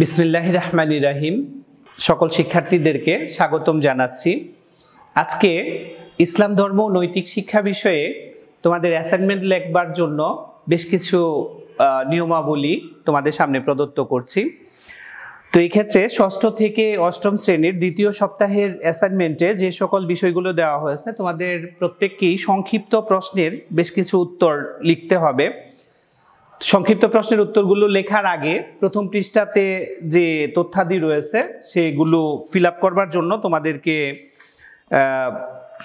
বিসমিল্লাহ রহমান ইরাহিম সকল শিক্ষার্থীদেরকে স্বাগতম জানাচ্ছি আজকে ইসলাম ধর্ম নৈতিক শিক্ষা বিষয়ে তোমাদের অ্যাসাইনমেন্ট লেখবার জন্য বেশ কিছু নিয়মাবলী তোমাদের সামনে প্রদত্ত করছি তো এই ক্ষেত্রে ষষ্ঠ থেকে অষ্টম শ্রেণীর দ্বিতীয় সপ্তাহের অ্যাসাইনমেন্টে যে সকল বিষয়গুলো দেওয়া হয়েছে তোমাদের প্রত্যেককেই সংক্ষিপ্ত প্রশ্নের বেশ কিছু উত্তর লিখতে হবে সংক্ষিপ্ত প্রশ্নের উত্তরগুলো লেখার আগে প্রথম পৃষ্ঠাতে যে তথ্যাদি রয়েছে সেগুলো ফিল করবার জন্য তোমাদেরকে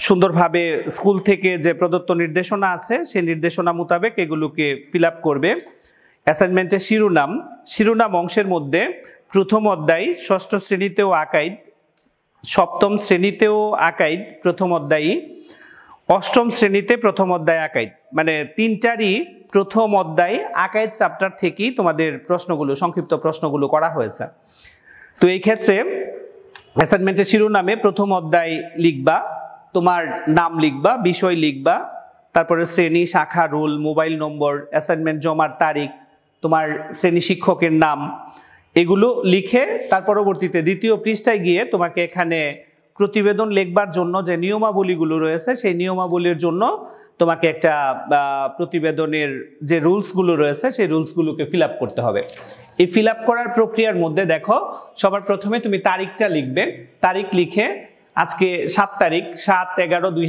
সুন্দরভাবে স্কুল থেকে যে প্রদত্ত নির্দেশনা আছে সেই নির্দেশনা মোতাবেক এগুলোকে ফিল করবে অ্যাসাইনমেন্টের শিরোনাম শিরোনাম অংশের মধ্যে প্রথম অধ্যায় ষষ্ঠ শ্রেণীতেও আকাইদ সপ্তম শ্রেণীতেও আকাইদ প্রথম অধ্যায়ী অষ্টম শ্রেণীতে প্রথম অধ্যায় আকাইদ মানে তিন চারই প্রথম অধ্যায় আকাইদ চ্যাপ্টার থেকেই তোমাদের প্রশ্নগুলো সংক্ষিপ্ত প্রশ্নগুলো করা হয়েছে তো এই ক্ষেত্রে অ্যাসাইনমেন্টের শিরোনামে প্রথম অধ্যায় লিখবা তোমার নাম লিখবা বিষয় লিখবা তারপরে শ্রেণী শাখা রোল মোবাইল নম্বর অ্যাসাইনমেন্ট জমার তারিখ তোমার শ্রেণী শিক্ষকের নাম এগুলো লিখে তার পরবর্তীতে দ্বিতীয় পৃষ্ঠায় গিয়ে তোমাকে এখানে প্রতিবেদন লেখবার জন্য যে নিয়মাবলীগুলো রয়েছে সেই নিয়মাবলীর জন্য তোমাকে একটা প্রতিবেদনের যে রুলসগুলো রয়েছে সেই রুলসগুলোকে ফিল করতে হবে এই ফিল করার প্রক্রিয়ার মধ্যে দেখো সবার প্রথমে তুমি তারিখটা লিখবে তারিখ লিখে আজকে সাত তারিখ সাত এগারো দুই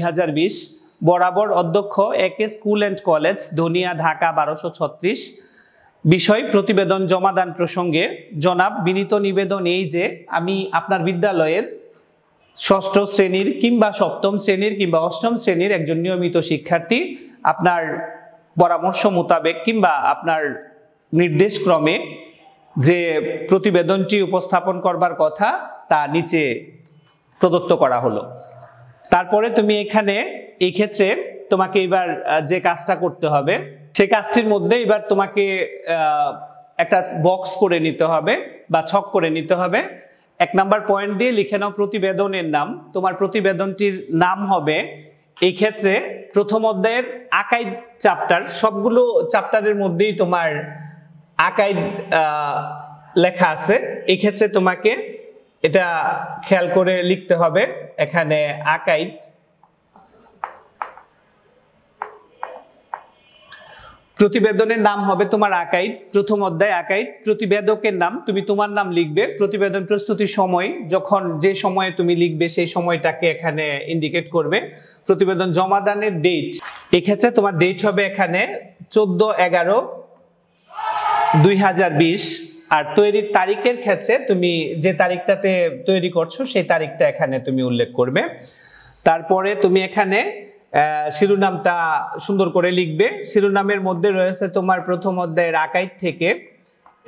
বরাবর অধ্যক্ষ একে স্কুল অ্যান্ড কলেজ ধনিয়া ঢাকা বারোশো ছত্রিশ বিষয় প্রতিবেদন জমাদান প্রসঙ্গে জনাব বিনীত নিবেদন এই যে আমি আপনার বিদ্যালয়ের ষষ্ঠ শ্রেণীর কিংবা সপ্তম শ্রেণীর কিংবা অষ্টম শ্রেণীর একজন নিয়মিত শিক্ষার্থী আপনার পরামর্শ মোতাবেক কিংবা আপনার নির্দেশক্রমে যে প্রতিবেদনটি উপস্থাপন করবার কথা তা নিচে প্রদত্ত করা হলো তারপরে তুমি এখানে এই ক্ষেত্রে তোমাকে এবার যে কাজটা করতে হবে সে কাজটির মধ্যে এবার তোমাকে একটা বক্স করে নিতে হবে বা ছক করে নিতে হবে এক নাম্বার পয়েন্ট দিয়ে লিখে নাও প্রতিবেদনের নাম তোমার প্রতিবেদনটির নাম হবে এই ক্ষেত্রে প্রথম অধ্যায়ের আকাই চ্যাপ্টার সবগুলো চ্যাপ্টারের মধ্যেই তোমার আকাই লেখা আছে এক্ষেত্রে তোমাকে এটা খেয়াল করে লিখতে হবে এখানে আকাইড প্রতিবেদনের নাম হবে তোমার আকাইদ প্রথম অধ্যায় আকাইদ প্রতিবেদকের নাম তুমি তোমার নাম লিখবে প্রতিবেদন প্রস্তুতির সময় যখন যে সময়ে তুমি লিখবে সেই সময়টাকে এখানে ইন্ডিকেট করবে প্রতিবেদন জমাদানের ডেট এক্ষেত্রে তোমার ডেট হবে এখানে চোদ্দ এগারো দুই আর তৈরির তারিখের ক্ষেত্রে তুমি যে তারিখটাতে তৈরি করছো সেই তারিখটা এখানে তুমি উল্লেখ করবে তারপরে তুমি এখানে শিরোনামটা সুন্দর করে লিখবে শিরোনামের মধ্যে রয়েছে তোমার প্রথম অধ্যায়ের আকাইদ থেকে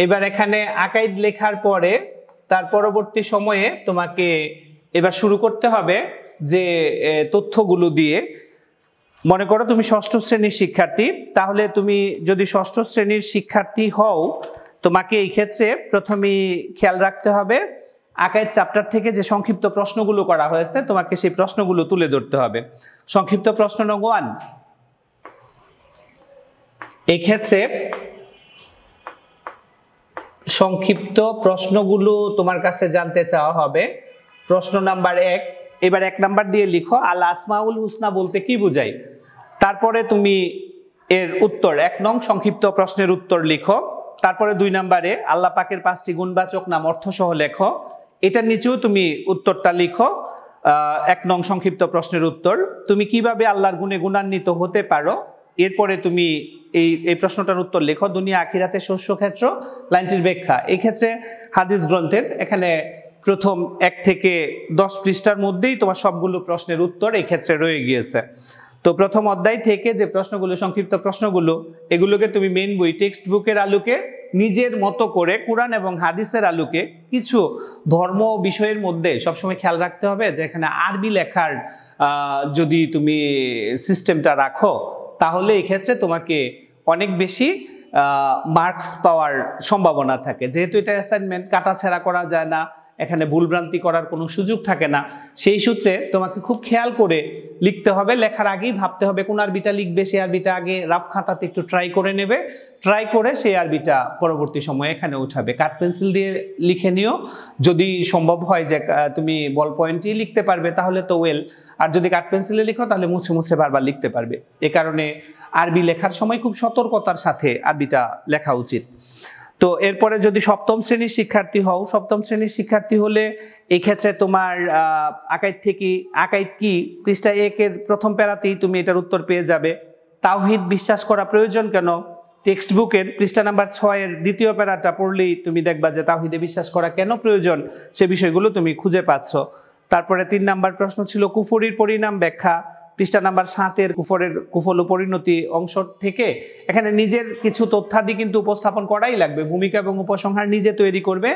এবার এখানে আকাইদ লেখার পরে তার পরবর্তী সময়ে তোমাকে এবার শুরু করতে হবে যে তথ্যগুলো দিয়ে মনে করো তুমি ষষ্ঠ শ্রেণীর শিক্ষার্থী তাহলে তুমি যদি ষষ্ঠ শ্রেণীর শিক্ষার্থী হও তোমাকে এই ক্ষেত্রে প্রথমেই খেয়াল রাখতে হবে আকাইদ চ্যাপ্টার থেকে যে সংক্ষিপ্ত প্রশ্নগুলো করা হয়েছে তোমাকে সেই প্রশ্নগুলো তুলে ধরতে হবে সংক্ষিপ্ত প্রশ্ন নং ওয়ান এক্ষেত্রে সংক্ষিপ্ত প্রশ্নগুলো তোমার কাছে জানতে চাওয়া হবে প্রশ্ন নাম্বার এক এবার এক নাম্বার দিয়ে লিখো আল আসমাউল হুসনা বলতে কি বুঝাই তারপরে তুমি এর উত্তর এক নং সংক্ষিপ্ত প্রশ্নের উত্তর লিখো তারপরে দুই নাম্বারে আল্লাহ পাকের পাঁচটি গুণবাচক নাম অর্থসহ লেখো এটার নিচেও তুমি উত্তরটা লিখো এক নং সংক্ষিপ্ত প্রশ্নের উত্তর তুমি কিভাবে আল্লাহর গুণে গুণান্বিত হতে পারো এরপরে তুমি এই এই প্রশ্নটার উত্তর লেখো দুনিয়া আখিরাতে শস্য ক্ষেত্র লাইনটির ব্যাখ্যা এই ক্ষেত্রে হাদিস গ্রন্থের এখানে প্রথম এক থেকে দশ পৃষ্ঠার মধ্যেই তোমার সবগুলো প্রশ্নের উত্তর এই ক্ষেত্রে রয়ে গিয়েছে তো প্রথম অধ্যায় থেকে যে প্রশ্নগুলো সংক্ষিপ্ত প্রশ্নগুলো এগুলোকে তুমি মেন বই টেক্সট বুকের আলোকে নিজের মতো করে কোরআন এবং হাদিসের আলোকে কিছু ধর্ম বিষয়ের মধ্যে সবসময় খেয়াল রাখতে হবে যে এখানে আরবি লেখার যদি তুমি সিস্টেমটা রাখো তাহলে এক্ষেত্রে তোমাকে অনেক বেশি মার্কস পাওয়ার সম্ভাবনা থাকে যেহেতু এটা অ্যাসাইনমেন্ট কাটাছেড়া করা যায় না এখানে ভুলভ্রান্তি করার কোনো সুযোগ থাকে না সেই সূত্রে তোমাকে খুব খেয়াল করে লিখতে হবে লেখার আগেই ভাবতে হবে কোন আরবিটা লিখবে সে আরবিটা আগে রাফ খাতাতে একটু ট্রাই করে নেবে ট্রাই করে সেই আরবিটা পরবর্তী সময়ে এখানে উঠাবে কাঠ পেন্সিল দিয়ে লিখে নিও যদি সম্ভব হয় যে তুমি বল পয়েন্টই লিখতে পারবে তাহলে তো ওয়েল আর যদি কাঠ পেন্সিলে লিখো তাহলে মুছে মুছে বারবার লিখতে পারবে এ কারণে আরবি লেখার সময় খুব সতর্কতার সাথে আরবিটা লেখা উচিত তো এরপরে যদি সপ্তম শ্রেণীর শিক্ষার্থী হও সপ্তম শ্রেণীর শিক্ষার্থী হলে এই ক্ষেত্রে তোমার আকাইত থেকে আকাইত কি পৃষ্ঠা একের প্রথম প্যারাতেই তুমি এটার উত্তর পেয়ে যাবে তাওহিদ বিশ্বাস করা প্রয়োজন কেন টেক্সট বুকের পৃষ্ঠা নাম্বার ছয়ের দ্বিতীয় প্যারাটা পড়লেই তুমি দেখবা যে তাওহিদে বিশ্বাস করা কেন প্রয়োজন সে বিষয়গুলো তুমি খুঁজে পাচ্ছ তারপরে তিন নাম্বার প্রশ্ন ছিল কুফুরির পরিণাম ব্যাখ্যা পৃষ্ঠা নাম্বার সাতের কুফরের কুফল পরিণতি অংশ থেকে এখানে নিজের কিছু তথ্যাদি কিন্তু উপস্থাপন করাই লাগবে ভূমিকা এবং উপসংহার নিজে তৈরি করবে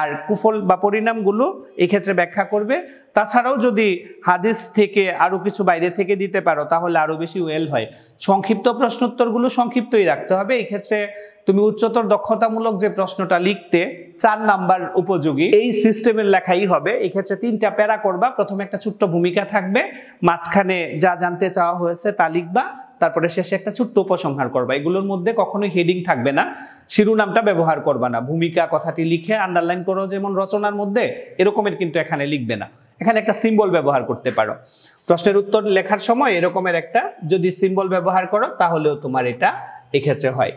আর কুফল বা পরিণামগুলো এক্ষেত্রে ব্যাখ্যা করবে তাছাড়াও যদি হাদিস থেকে আরও কিছু বাইরে থেকে দিতে পারো তাহলে আরও বেশি ওয়েল হয় সংক্ষিপ্ত প্রশ্নোত্তরগুলো সংক্ষিপ্তই রাখতে হবে এক্ষেত্রে তুমি উচ্চতর দক্ষতামূলক যে প্রশ্নটা লিখতে চার নাম্বার উপযোগী এই সিস্টেমের লেখাই হবে এক্ষেত্রে তিনটা প্যারা করবা প্রথমে একটা ছোট্ট ভূমিকা থাকবে মাঝখানে যা জানতে চাওয়া হয়েছে তা লিখবা তারপরে শেষে একটা ছোট্ট উপসংহার করবা এগুলোর মধ্যে কখনোই হেডিং থাকবে না শিরোনামটা ব্যবহার করবা না ভূমিকা কথাটি লিখে আন্ডারলাইন করো যেমন রচনার মধ্যে এরকমের কিন্তু এখানে লিখবে না এখানে একটা সিম্বল ব্যবহার করতে পারো প্রশ্নের উত্তর লেখার সময় এরকমের একটা যদি সিম্বল ব্যবহার করো তাহলেও তোমার এটা এক্ষেত্রে হয়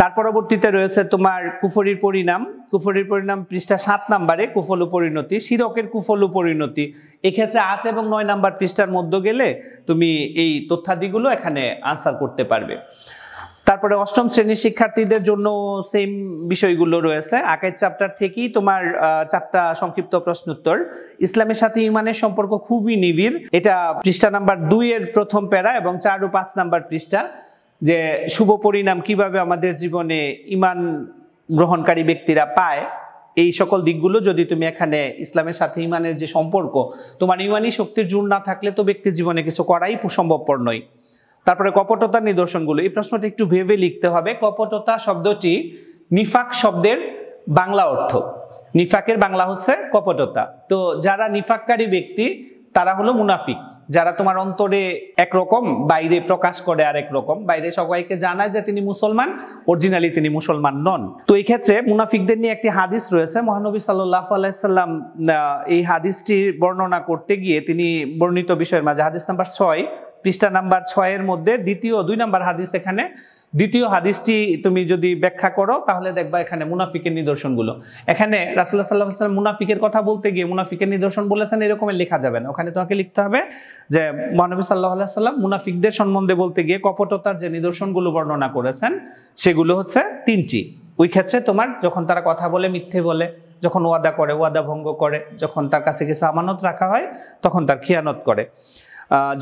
তার পরবর্তীতে রয়েছে তোমার কুফরির পরিণাম কুফরির পরিণাম পৃষ্ঠা সাত নাম্বারে কুফল পরিণতি শিরকের কুফল পরিণতি এক্ষেত্রে আট এবং নয় নাম্বার পৃষ্ঠার মধ্যে গেলে তুমি এই তথ্যাদিগুলো এখানে আনসার করতে পারবে তারপরে অষ্টম শ্রেণীর শিক্ষার্থীদের জন্য সেম বিষয়গুলো রয়েছে আগের চ্যাপ্টার থেকেই তোমার চারটা সংক্ষিপ্ত প্রশ্নোত্তর ইসলামের সাথে ইমানের সম্পর্ক খুবই নিবিড় এটা পৃষ্ঠা নাম্বার দুই এর প্রথম প্যারা এবং চার ও পাঁচ নাম্বার পৃষ্ঠা যে শুভ পরিণাম কিভাবে আমাদের জীবনে ইমান গ্রহণকারী ব্যক্তিরা পায় এই সকল দিকগুলো যদি তুমি এখানে ইসলামের সাথে ইমানের যে সম্পর্ক তোমার ইমানই শক্তির জোর না থাকলে তো ব্যক্তি জীবনে কিছু করাই সম্ভবপর নয় তারপরে কপটতার নিদর্শনগুলো এই প্রশ্নটা একটু ভেবে লিখতে হবে কপটতা শব্দটি নিফাক শব্দের বাংলা অর্থ নিফাকের বাংলা হচ্ছে কপটতা তো যারা নিফাককারী ব্যক্তি তারা হলো মুনাফিক যারা তোমার অন্তরে একরকম বাইরে প্রকাশ করে আর একরকম বাইরে সবাইকে জানায় যে তিনি মুসলমান অরিজিনালি তিনি মুসলমান নন তো এই ক্ষেত্রে মুনাফিকদের নিয়ে একটি হাদিস রয়েছে মহানবী সাল্লাহ আলাইসাল্লাম এই হাদিসটি বর্ণনা করতে গিয়ে তিনি বর্ণিত বিষয়ের মাঝে হাদিস নাম্বার ছয় পৃষ্ঠা নাম্বার ছয়ের মধ্যে দ্বিতীয় দুই নাম্বার হাদিস এখানে দ্বিতীয় হাদিসটি তুমি যদি ব্যাখ্যা করো তাহলে দেখবা এখানে মুনাফিকের নিদর্শনগুলো এখানে রাসুল্লাহ সাল্লাহ সাল্লাম মুনাফিকের কথা বলতে গিয়ে মুনাফিকের নিদর্শন বলেছেন এরকমের লেখা যাবে না ওখানে তোমাকে লিখতে হবে যে মহানবী সাল্লাহ আল্লাহ সাল্লাম মুনাফিকদের সম্বন্ধে বলতে গিয়ে কপটতার যে নিদর্শনগুলো বর্ণনা করেছেন সেগুলো হচ্ছে তিনটি ওই ক্ষেত্রে তোমার যখন তারা কথা বলে মিথ্যে বলে যখন ওয়াদা করে ওয়াদা ভঙ্গ করে যখন তার কাছে কিছু আমানত রাখা হয় তখন তার খিয়ানত করে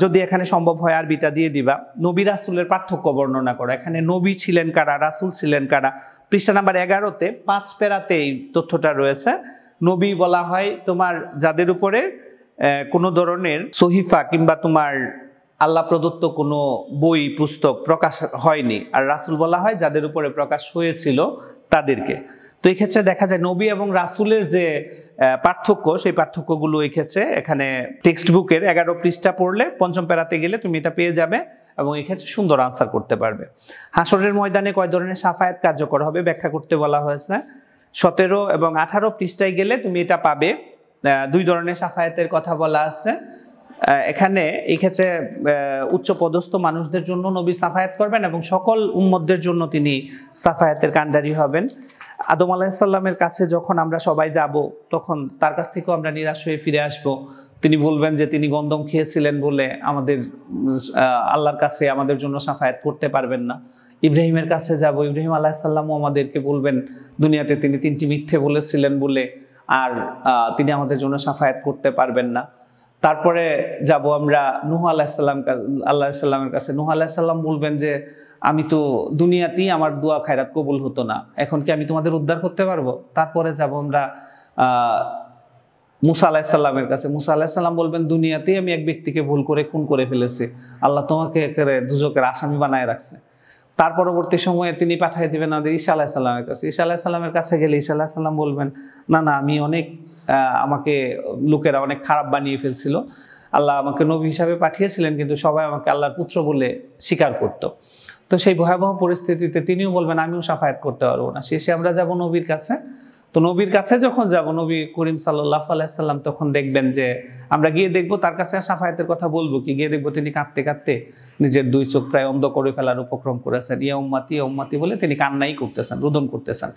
যদি এখানে সম্ভব হয় আরবিটা দিয়ে দিবা নবী রাসুলের পার্থক্য বর্ণনা করো এখানে নবী ছিলেন কারা রাসুল ছিলেন কারা পৃষ্ঠা নাম্বার এগারোতে পাঁচ পেরাতে এই তথ্যটা রয়েছে নবী বলা হয় তোমার যাদের উপরে কোনো ধরনের সহিফা কিংবা তোমার আল্লাহ প্রদত্ত কোনো বই পুস্তক প্রকাশ হয়নি আর রাসুল বলা হয় যাদের উপরে প্রকাশ হয়েছিল তাদেরকে তো এক্ষেত্রে দেখা যায় নবী এবং রাসুলের যে পার্থক্য সেই পার্থক্যগুলো এক্ষেত্রে এখানে টেক্সট বুকের এগারো পৃষ্ঠা পড়লে পঞ্চম পেরাতে গেলে তুমি এটা পেয়ে যাবে এবং এক্ষেত্রে সুন্দর আনসার করতে পারবে হাসরের ময়দানে কয় ধরনের সাফায়াত কার্যকর হবে ব্যাখ্যা করতে বলা হয়েছে সতেরো এবং আঠারো পৃষ্ঠায় গেলে তুমি এটা পাবে দুই ধরনের সাফায়াতের কথা বলা আছে এখানে এই ক্ষেত্রে উচ্চ পদস্থ মানুষদের জন্য নবী সাফায়াত করবেন এবং সকল উম্মতদের জন্য তিনি সাফায়াতের কাণ্ডারি হবেন আদম আলাহিসাল্লামের কাছে যখন আমরা সবাই যাব তখন তার কাছ থেকেও আমরা নিরাশ হয়ে ফিরে আসব তিনি বলবেন যে তিনি গন্দম খেয়েছিলেন বলে আমাদের আল্লাহর কাছে আমাদের জন্য সাফায়াত করতে পারবেন না ইব্রাহিমের কাছে যাব ইব্রাহিম আলাহিসাল্লামও আমাদেরকে বলবেন দুনিয়াতে তিনি তিনটি মিথ্যে বলেছিলেন বলে আর তিনি আমাদের জন্য সাফায়াত করতে পারবেন না তারপরে যাব আমরা নুহ আল্লাহ সাল্লাম আল্লাহ সাল্লামের কাছে নুহ আল্লাহ সাল্লাম বলবেন যে আমি তো দুনিয়াতেই আমার দোয়া খায়রাত কবুল হতো না এখন কি আমি তোমাদের উদ্ধার করতে পারবো তারপরে যাব আমরা মুসা সাল্লামের কাছে মুসা সাল্লাম বলবেন দুনিয়াতেই আমি এক ব্যক্তিকে ভুল করে খুন করে ফেলেছি আল্লাহ তোমাকে দুজকের আসামি বানায় রাখছে তার পরবর্তী সময়ে তিনি পাঠিয়ে দেবেন আমাদের ঈশা আলাহ সাল্লামের কাছে ঈশা আলাহ সাল্লামের কাছে গেলে ঈশা আলাহ সাল্লাম বলবেন না না আমি অনেক আমাকে লোকেরা অনেক খারাপ বানিয়ে ফেলছিল আল্লাহ আমাকে নবী হিসাবে পাঠিয়েছিলেন কিন্তু সবাই আমাকে আল্লাহর পুত্র বলে স্বীকার করত। তো সেই ভয়াবহ পরিস্থিতিতে তিনিও বলবেন আমিও সাফায়াত করতে পারবো না শেষে আমরা যাব নবীর কাছে তো নবীর কাছে যখন যাব নবী করিম সাল্লাহ আলাইসাল্লাম তখন দেখবেন যে আমরা গিয়ে দেখব তার কাছে সাফায়াতের কথা বলবো কি গিয়ে দেখবো তিনি কাঁদতে কাঁদতে নিজের দুই চোখ প্রায় অন্ধ করে ফেলার উপক্রম করেছেন ইয়া উম্মাতি ইয়া উম্মাতি বলে তিনি কান্নাই করতেছেন রোদন করতেছেন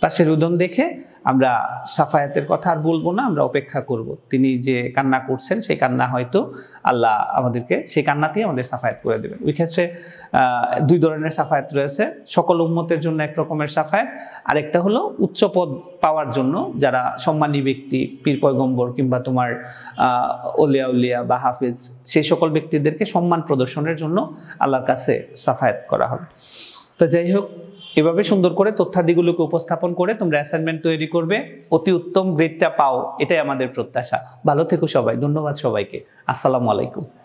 তার সে রোদন দেখে আমরা সাফায়াতের কথা আর বলবো না আমরা অপেক্ষা করব তিনি যে কান্না করছেন সেই কান্না হয়তো আল্লাহ আমাদেরকে সেই কান্নাতেই আমাদের সাফায়াত করে দেবেন ওই ক্ষেত্রে দুই ধরনের সাফায়াত রয়েছে সকল উন্মতের জন্য এক রকমের সাফায়াত আরেকটা হলো উচ্চ পদ পাওয়ার জন্য যারা সম্মানী ব্যক্তি পীর পয়গম্বর কিংবা তোমার ওলিয়া উলিয়া বা হাফিজ সেই সকল ব্যক্তিদেরকে সম্মান প্রদর্শনের জন্য আল্লাহর কাছে সাফায়াত করা হবে তো যাই হোক এভাবে সুন্দর করে তথ্যাদিগুলোকে উপস্থাপন করে তোমরা অ্যাসাইনমেন্ট তৈরি করবে অতি উত্তম গ্রেডটা পাও এটাই আমাদের প্রত্যাশা ভালো থেকো সবাই ধন্যবাদ সবাইকে আসসালামু আলাইকুম